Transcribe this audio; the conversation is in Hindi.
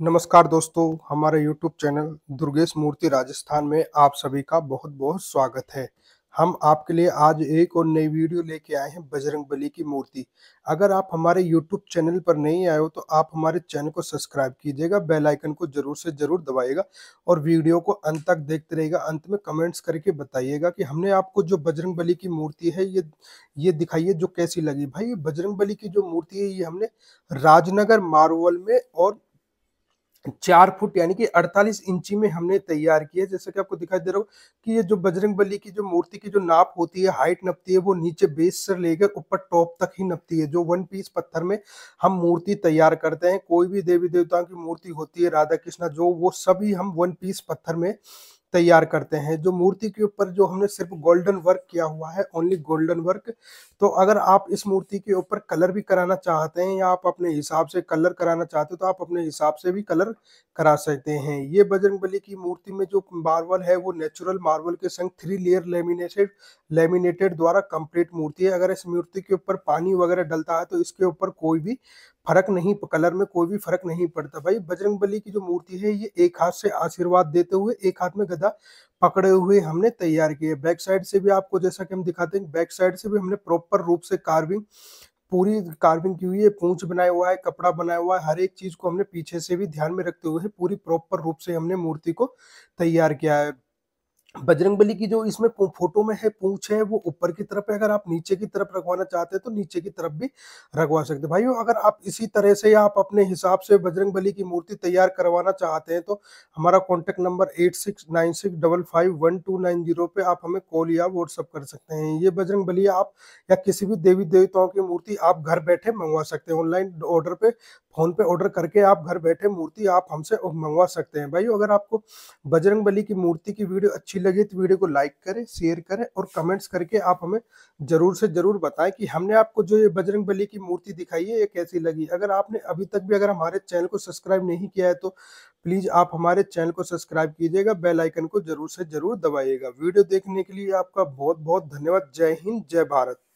नमस्कार दोस्तों हमारे YouTube चैनल दुर्गेश मूर्ति राजस्थान में आप सभी का बहुत बहुत स्वागत है हम आपके लिए आज एक और नई वीडियो लेके आए हैं बजरंग बली की मूर्ति अगर आप हमारे YouTube चैनल पर नहीं आए हो तो आप हमारे चैनल को सब्सक्राइब कीजिएगा बेल आइकन को जरूर से जरूर दबाइएगा और वीडियो को अंत तक देखते रहेगा अंत में कमेंट्स करके बताइएगा कि हमने आपको जो बजरंग बली की मूर्ति है ये ये दिखाइए जो कैसी लगी भाई ये बजरंग बली की जो मूर्ति है ये हमने राजनगर मारवल में और चार फुट यानी कि 48 इंची में हमने तैयार किया जैसे कि आपको दिखाई दे रहा हो कि ये जो बजरंग बली की जो मूर्ति की जो नाप होती है हाइट नपती है वो नीचे बेस से लेकर ऊपर टॉप तक ही नपती है जो वन पीस पत्थर में हम मूर्ति तैयार करते हैं कोई भी देवी देवताओं की मूर्ति होती है राधा कृष्णा जो वो सभी हम वन पीस पत्थर में तैयार करते हैं जो मूर्ति के ऊपर जो हमने सिर्फ गोल्डन वर्क किया हुआ है ओनली गोल्डन वर्क तो अगर आप इस मूर्ति के ऊपर कलर भी कराना चाहते हैं या आप अपने हिसाब से कलर कराना चाहते हो तो आप अपने हिसाब से भी कलर करा सकते हैं ये बजरंगबली की मूर्ति में जो मार्बल है वो नेचुरल मार्बल के संग थ्री लेयर लेमिनेटेड लेमिनेटेड द्वारा कंप्लीट मूर्ति है अगर इस मूर्ति के ऊपर पानी वगैरह डलता है तो इसके ऊपर कोई भी फर्क नहीं कलर में कोई भी फर्क नहीं पड़ता भाई बजरंग बली की जो मूर्ति है ये एक हाथ से आशीर्वाद देते हुए एक हाथ में गदा पकड़े हुए हमने तैयार किए बैक साइड से भी आपको जैसा कि हम दिखाते हैं बैक साइड से भी हमने प्रॉपर रूप से कार्विंग पूरी कार्विंग की हुई है पूंछ बनाया हुआ है कपड़ा बनाया हुआ है हर एक चीज को हमने पीछे से भी ध्यान में रखते हुए पूरी प्रॉपर रूप से हमने मूर्ति को तैयार किया है बजरंगबली की जो इसमें फोटो में है पूछ है वो ऊपर की तरफ है अगर आप नीचे की तरफ रखवाना चाहते हैं तो नीचे की तरफ भी रखवा सकते हैं भाइयों अगर आप इसी तरह से आप अपने हिसाब से बजरंगबली की मूर्ति तैयार करवाना चाहते हैं तो हमारा contact number eight six nine six double five one two nine zero पे आप हमें कॉल या व्हाट्सअप कर सकते हैं ये बजरंग आप या किसी भी देवी देवताओं की मूर्ति आप घर बैठे मंगवा सकते हैं ऑनलाइन ऑर्डर पे फ़ोन पे ऑर्डर करके आप घर बैठे मूर्ति आप हमसे मंगवा सकते हैं भाई अगर आपको बजरंग बली की मूर्ति की वीडियो अच्छी लगी तो वीडियो को लाइक करें शेयर करें और कमेंट्स करके आप हमें ज़रूर से ज़रूर बताएं कि हमने आपको जो ये बजरंग बली की मूर्ति दिखाई है ये कैसी लगी अगर आपने अभी तक भी अगर हमारे चैनल को सब्सक्राइब नहीं किया है तो प्लीज़ आप हमारे चैनल को सब्सक्राइब कीजिएगा बेल आइकन को ज़रूर से ज़रूर दबाइएगा वीडियो देखने के लिए आपका बहुत बहुत धन्यवाद जय हिंद जय भारत